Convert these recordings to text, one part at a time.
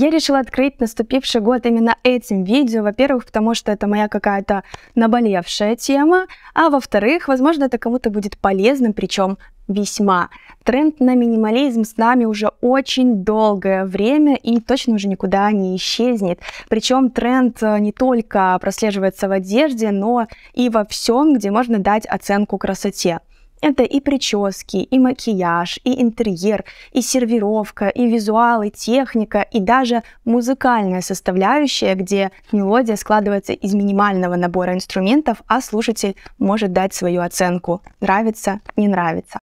Я решила открыть наступивший год именно этим видео. Во-первых, потому что это моя какая-то наболевшая тема. А во-вторых, возможно, это кому-то будет полезным, причем весьма. Тренд на минимализм с нами уже очень долгое время и точно уже никуда не исчезнет. Причем тренд э, не только прослеживается в одежде, но и во всем, где можно дать оценку красоте. Это и прически, и макияж, и интерьер, и сервировка, и визуалы, и техника, и даже музыкальная составляющая, где мелодия складывается из минимального набора инструментов, а слушатель может дать свою оценку, нравится, не нравится.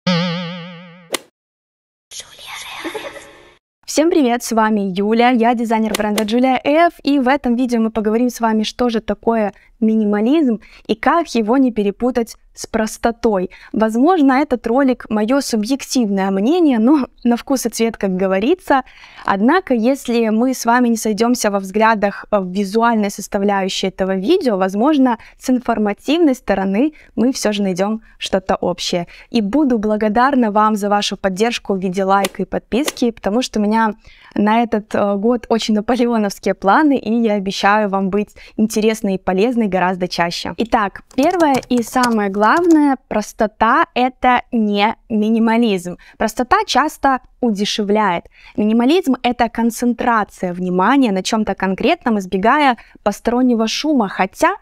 Всем привет, с вами Юля, я дизайнер бренда Julia F, и в этом видео мы поговорим с вами, что же такое минимализм и как его не перепутать с простотой. Возможно, этот ролик мое субъективное мнение, но на вкус и цвет, как говорится. Однако, если мы с вами не сойдемся во взглядах э, в визуальной составляющей этого видео, возможно, с информативной стороны мы все же найдем что-то общее. И буду благодарна вам за вашу поддержку в виде лайка и подписки, потому что у меня на этот э, год очень наполеоновские планы, и я обещаю вам быть интересной и полезной гораздо чаще. Итак, первое и самое главное главное, простота — это не минимализм. Простота часто удешевляет. Минимализм — это концентрация внимания на чем-то конкретном, избегая постороннего шума, хотя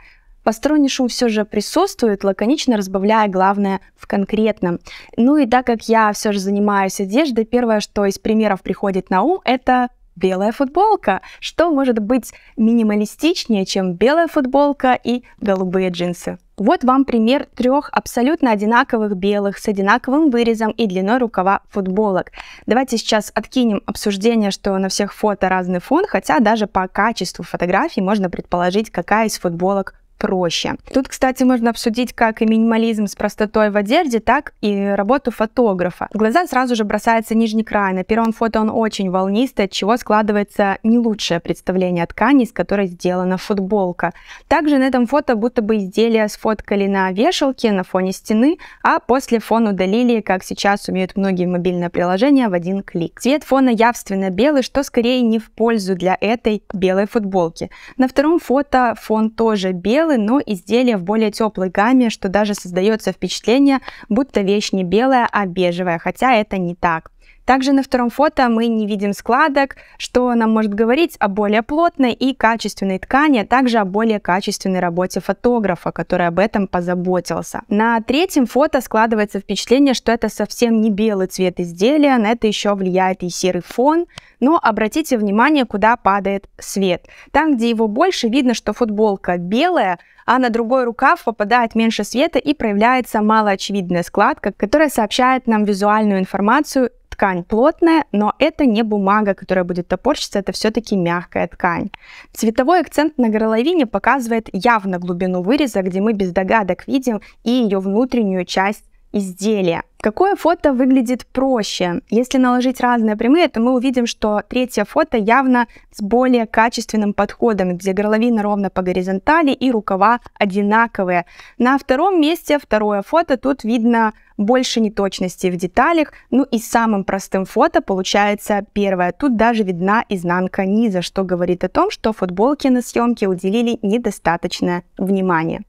Посторонний шум все же присутствует, лаконично разбавляя главное в конкретном. Ну и так как я все же занимаюсь одеждой, первое, что из примеров приходит на ум, это белая футболка. Что может быть минималистичнее, чем белая футболка и голубые джинсы? Вот вам пример трех абсолютно одинаковых белых с одинаковым вырезом и длиной рукава футболок. Давайте сейчас откинем обсуждение, что на всех фото разный фон, хотя даже по качеству фотографий можно предположить, какая из футболок проще. Тут, кстати, можно обсудить как и минимализм с простотой в одежде, так и работу фотографа. В глаза сразу же бросается нижний край. На первом фото он очень волнистый, от чего складывается не лучшее представление о ткани, из которой сделана футболка. Также на этом фото будто бы изделие сфоткали на вешалке на фоне стены, а после фон удалили, как сейчас умеют многие мобильные приложения, в один клик. Цвет фона явственно белый, что скорее не в пользу для этой белой футболки. На втором фото фон тоже белый, белый, но ну, изделие в более теплой гамме, что даже создается впечатление, будто вещь не белая, а бежевая, хотя это не так. Также на втором фото мы не видим складок, что нам может говорить о более плотной и качественной ткани, а также о более качественной работе фотографа, который об этом позаботился. На третьем фото складывается впечатление, что это совсем не белый цвет изделия, на это еще влияет и серый фон, но обратите внимание, куда падает свет. Там, где его больше, видно, что футболка белая, а на другой рукав попадает меньше света и проявляется малоочевидная складка, которая сообщает нам визуальную информацию ткань плотная, но это не бумага, которая будет топорщиться, это все-таки мягкая ткань. Цветовой акцент на горловине показывает явно глубину выреза, где мы без догадок видим и ее внутреннюю часть изделия. Какое фото выглядит проще? Если наложить разные прямые, то мы увидим, что третье фото явно с более качественным подходом, где горловина ровно по горизонтали и рукава одинаковые. На втором месте второе фото, тут видно больше неточности в деталях, ну и самым простым фото получается первое. Тут даже видна изнанка низа, что говорит о том, что футболки на съемке уделили недостаточное внимание.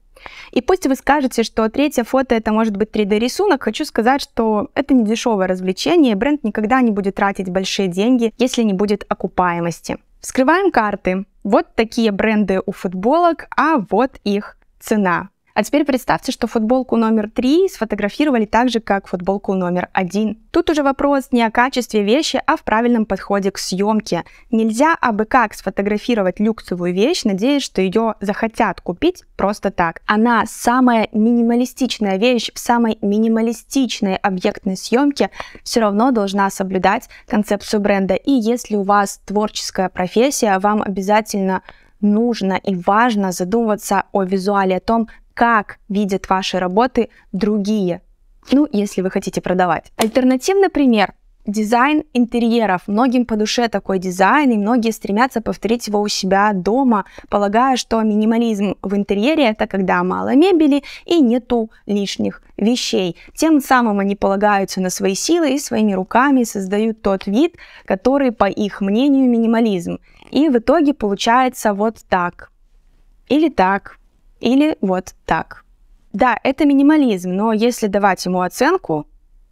И пусть вы скажете, что третье фото это может быть 3D-рисунок, хочу сказать, что это не дешевое развлечение, бренд никогда не будет тратить большие деньги, если не будет окупаемости. Вскрываем карты. Вот такие бренды у футболок, а вот их цена. А теперь представьте, что футболку номер три сфотографировали так же, как футболку номер один. Тут уже вопрос не о качестве вещи, а в правильном подходе к съемке. Нельзя абы как сфотографировать люксовую вещь, надеясь, что ее захотят купить просто так. Она самая минималистичная вещь в самой минималистичной объектной съемке все равно должна соблюдать концепцию бренда. И если у вас творческая профессия, вам обязательно нужно и важно задумываться о визуале, о том, как видят ваши работы другие, ну, если вы хотите продавать. Альтернативный пример – дизайн интерьеров. Многим по душе такой дизайн, и многие стремятся повторить его у себя дома, полагая, что минимализм в интерьере – это когда мало мебели и нету лишних вещей. Тем самым они полагаются на свои силы и своими руками создают тот вид, который, по их мнению, минимализм. И в итоге получается вот так. Или так, или вот так. Да, это минимализм, но если давать ему оценку,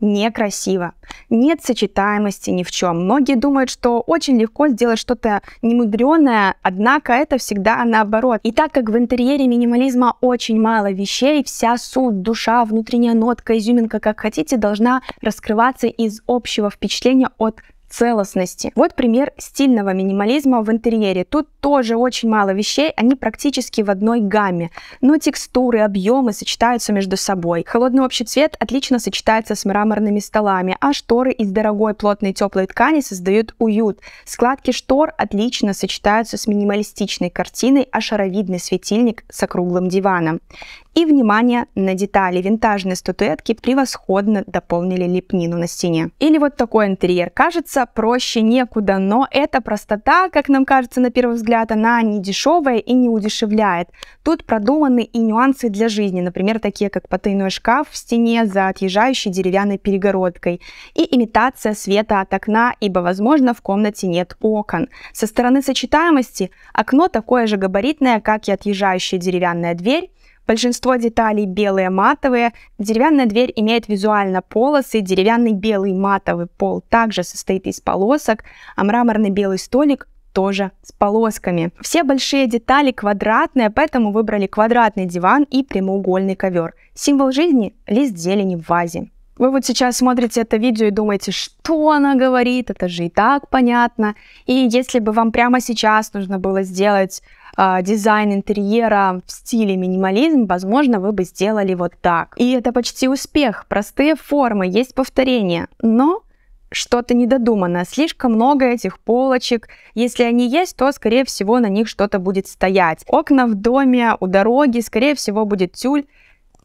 некрасиво. Нет сочетаемости ни в чем. Многие думают, что очень легко сделать что-то немудреное, однако это всегда наоборот. И так как в интерьере минимализма очень мало вещей, вся суть, душа, внутренняя нотка, изюминка, как хотите, должна раскрываться из общего впечатления от целостности. Вот пример стильного минимализма в интерьере. Тут тоже очень мало вещей, они практически в одной гамме, но текстуры, объемы сочетаются между собой. Холодный общий цвет отлично сочетается с мраморными столами, а шторы из дорогой плотной теплой ткани создают уют. Складки штор отлично сочетаются с минималистичной картиной, а шаровидный светильник с округлым диваном. И внимание на детали. Винтажные статуэтки превосходно дополнили лепнину на стене. Или вот такой интерьер. Кажется, Одеваться проще некуда, но эта простота, как нам кажется на первый взгляд, она не дешевая и не удешевляет. Тут продуманы и нюансы для жизни, например, такие как потайной шкаф в стене за отъезжающей деревянной перегородкой и имитация света от окна, ибо, возможно, в комнате нет окон. Со стороны сочетаемости окно такое же габаритное, как и отъезжающая деревянная дверь, Большинство деталей белые матовые. Деревянная дверь имеет визуально полосы. Деревянный белый матовый пол также состоит из полосок, а мраморный белый столик тоже с полосками. Все большие детали квадратные, поэтому выбрали квадратный диван и прямоугольный ковер. Символ жизни – лист зелени в вазе. Вы вот сейчас смотрите это видео и думаете, что она говорит, это же и так понятно. И если бы вам прямо сейчас нужно было сделать а, дизайн интерьера в стиле минимализм, возможно, вы бы сделали вот так. И это почти успех. Простые формы, есть повторение, но что-то недодумано. слишком много этих полочек. Если они есть, то, скорее всего, на них что-то будет стоять. Окна в доме, у дороги, скорее всего, будет тюль.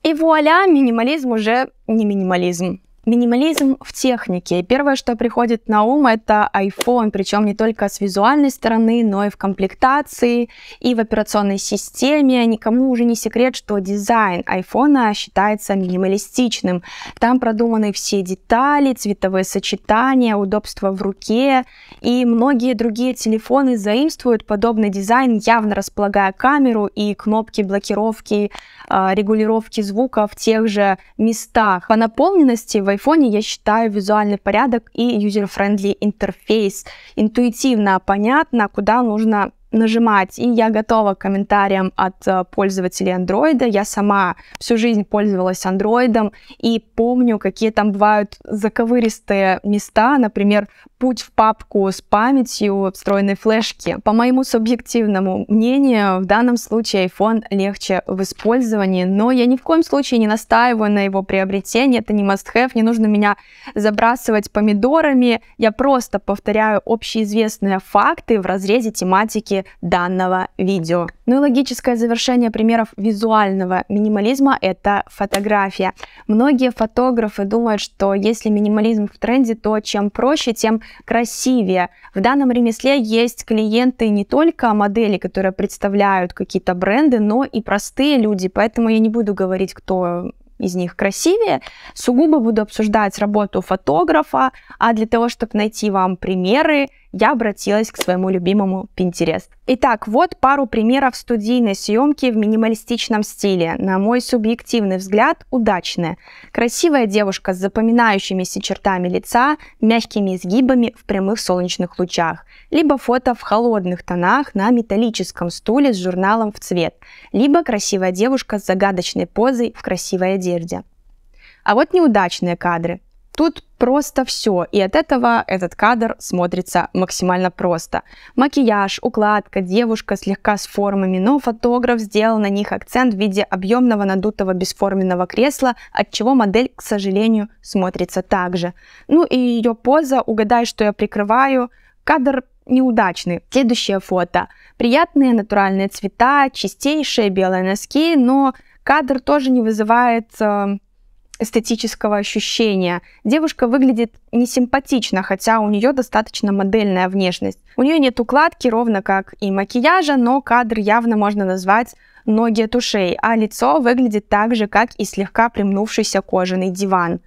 И вуаля, минимализм уже не минимализм. Минимализм в технике. Первое, что приходит на ум, это iPhone, причем не только с визуальной стороны, но и в комплектации, и в операционной системе. Никому уже не секрет, что дизайн iPhone считается минималистичным. Там продуманы все детали, цветовые сочетания, удобство в руке, и многие другие телефоны заимствуют подобный дизайн, явно располагая камеру и кнопки блокировки, а, регулировки звука в тех же местах. По наполненности в айфоне я считаю визуальный порядок и user-friendly интерфейс. Интуитивно понятно, куда нужно нажимать, и я готова к комментариям от э, пользователей андроида. Я сама всю жизнь пользовалась андроидом и помню, какие там бывают заковыристые места, например, путь в папку с памятью встроенной флешки. По моему субъективному мнению, в данном случае iPhone легче в использовании, но я ни в коем случае не настаиваю на его приобретении, это не must-have, не нужно меня забрасывать помидорами, я просто повторяю общеизвестные факты в разрезе тематики данного видео. Ну и логическое завершение примеров визуального минимализма – это фотография. Многие фотографы думают, что если минимализм в тренде, то чем проще, тем красивее. В данном ремесле есть клиенты не только модели, которые представляют какие-то бренды, но и простые люди, поэтому я не буду говорить, кто из них красивее, сугубо буду обсуждать работу фотографа, а для того, чтобы найти вам примеры я обратилась к своему любимому Pinterest. Итак, вот пару примеров студийной съемки в минималистичном стиле. На мой субъективный взгляд, удачная. Красивая девушка с запоминающимися чертами лица, мягкими изгибами в прямых солнечных лучах. Либо фото в холодных тонах на металлическом стуле с журналом в цвет. Либо красивая девушка с загадочной позой в красивой одежде. А вот неудачные кадры – Тут просто все, и от этого этот кадр смотрится максимально просто. Макияж, укладка, девушка слегка с формами, но фотограф сделал на них акцент в виде объемного надутого бесформенного кресла, от чего модель, к сожалению, смотрится также. Ну и ее поза, угадай, что я прикрываю, кадр неудачный. Следующее фото. Приятные натуральные цвета, чистейшие белые носки, но кадр тоже не вызывает э, эстетического ощущения. Девушка выглядит несимпатично, хотя у нее достаточно модельная внешность. У нее нет укладки, ровно как и макияжа, но кадр явно можно назвать ноги от ушей, а лицо выглядит так же, как и слегка примнувшийся кожаный диван.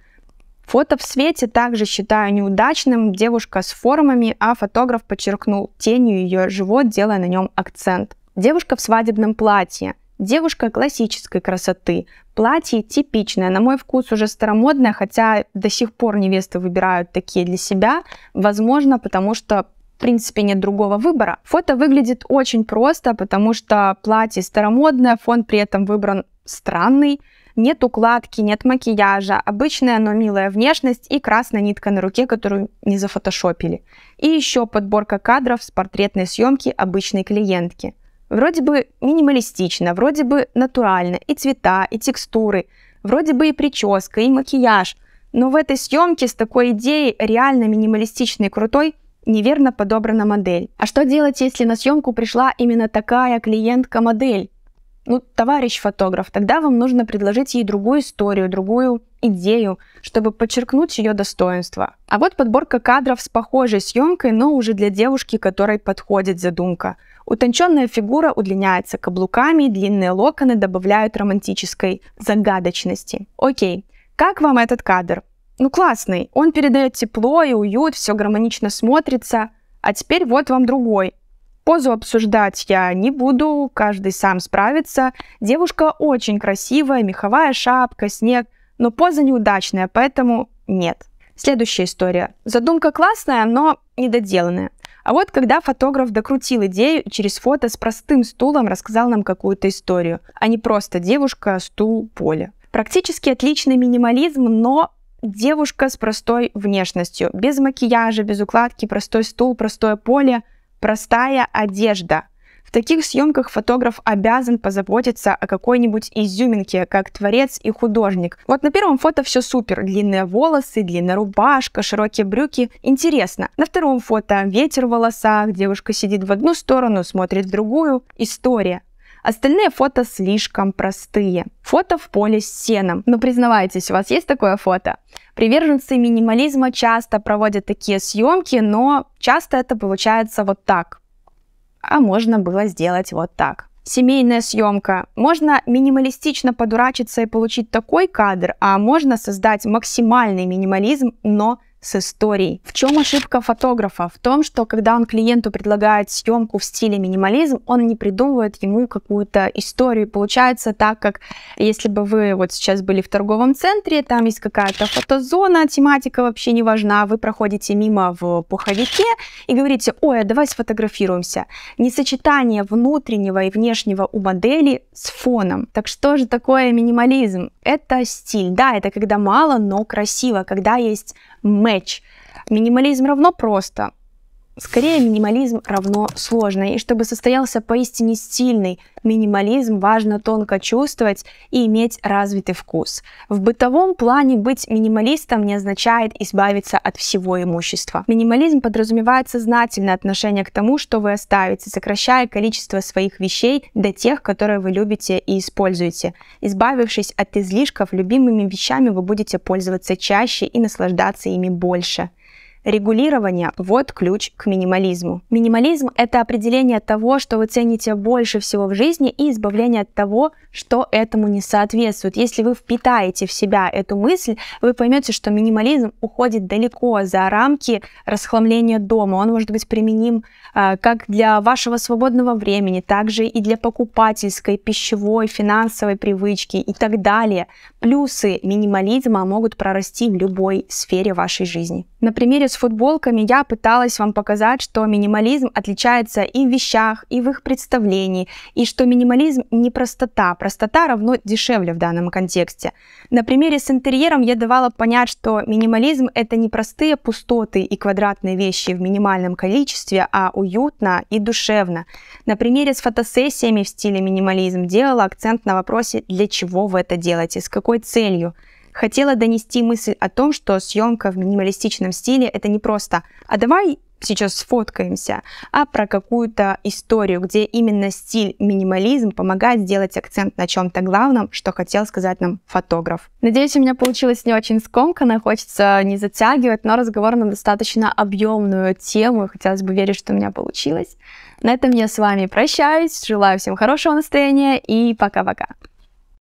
Фото в свете также считаю неудачным. Девушка с формами, а фотограф подчеркнул тенью ее живот, делая на нем акцент. Девушка в свадебном платье. Девушка классической красоты. Платье типичное, на мой вкус уже старомодное, хотя до сих пор невесты выбирают такие для себя. Возможно, потому что в принципе нет другого выбора. Фото выглядит очень просто, потому что платье старомодное, фон при этом выбран странный. Нет укладки, нет макияжа, обычная, но милая внешность и красная нитка на руке, которую не зафотошопили. И еще подборка кадров с портретной съемки обычной клиентки. Вроде бы минималистично, вроде бы натурально. И цвета, и текстуры, вроде бы и прическа, и макияж. Но в этой съемке с такой идеей реально минималистичной и крутой неверно подобрана модель. А что делать, если на съемку пришла именно такая клиентка-модель? Ну, товарищ фотограф, тогда вам нужно предложить ей другую историю, другую идею, чтобы подчеркнуть ее достоинство. А вот подборка кадров с похожей съемкой, но уже для девушки, которой подходит задумка – Утонченная фигура удлиняется каблуками, длинные локоны добавляют романтической загадочности. Окей, как вам этот кадр? Ну классный, он передает тепло и уют, все гармонично смотрится. А теперь вот вам другой. Позу обсуждать я не буду, каждый сам справится. Девушка очень красивая, меховая шапка, снег, но поза неудачная, поэтому нет. Следующая история. Задумка классная, но недоделанная. А вот когда фотограф докрутил идею через фото с простым стулом рассказал нам какую-то историю, а не просто девушка, а стул, поле. Практически отличный минимализм, но девушка с простой внешностью. Без макияжа, без укладки, простой стул, простое поле, простая одежда таких съемках фотограф обязан позаботиться о какой-нибудь изюминке, как творец и художник. Вот на первом фото все супер. Длинные волосы, длинная рубашка, широкие брюки. Интересно. На втором фото ветер в волосах, девушка сидит в одну сторону, смотрит в другую. История. Остальные фото слишком простые. Фото в поле с сеном. Но признавайтесь, у вас есть такое фото? Приверженцы минимализма часто проводят такие съемки, но часто это получается вот так а можно было сделать вот так. Семейная съемка. Можно минималистично подурачиться и получить такой кадр, а можно создать максимальный минимализм, но с историей. В чем ошибка фотографа? В том, что когда он клиенту предлагает съемку в стиле минимализм, он не придумывает ему какую-то историю. Получается так, как если бы вы вот сейчас были в торговом центре, там есть какая-то фотозона, тематика вообще не важна, вы проходите мимо в пуховике и говорите, ой, а давай сфотографируемся. Несочетание внутреннего и внешнего у модели с фоном. Так что же такое минимализм? Это стиль. Да, это когда мало, но красиво, когда есть мэ меч. Минимализм равно просто. Скорее, минимализм равно сложный, и чтобы состоялся поистине стильный минимализм, важно тонко чувствовать и иметь развитый вкус. В бытовом плане быть минималистом не означает избавиться от всего имущества. Минимализм подразумевает сознательное отношение к тому, что вы оставите, сокращая количество своих вещей до тех, которые вы любите и используете. Избавившись от излишков, любимыми вещами вы будете пользоваться чаще и наслаждаться ими больше. Регулирование – вот ключ к минимализму. Минимализм – это определение того, что вы цените больше всего в жизни и избавление от того, что этому не соответствует. Если вы впитаете в себя эту мысль, вы поймете, что минимализм уходит далеко за рамки расхламления дома. Он может быть применим э, как для вашего свободного времени, так же и для покупательской, пищевой, финансовой привычки и так далее. Плюсы минимализма могут прорасти в любой сфере вашей жизни. На примере с футболками я пыталась вам показать, что минимализм отличается и в вещах, и в их представлении, и что минимализм не простота. Простота равно дешевле в данном контексте. На примере с интерьером я давала понять, что минимализм — это не простые пустоты и квадратные вещи в минимальном количестве, а уютно и душевно. На примере с фотосессиями в стиле минимализм делала акцент на вопросе, для чего вы это делаете, с какой целью — хотела донести мысль о том, что съемка в минималистичном стиле это не просто «а давай сейчас сфоткаемся», а про какую-то историю, где именно стиль минимализм помогает сделать акцент на чем-то главном, что хотел сказать нам фотограф. Надеюсь, у меня получилось не очень скомканно, хочется не затягивать, но разговор на достаточно объемную тему, хотелось бы верить, что у меня получилось. На этом я с вами прощаюсь, желаю всем хорошего настроения и пока-пока.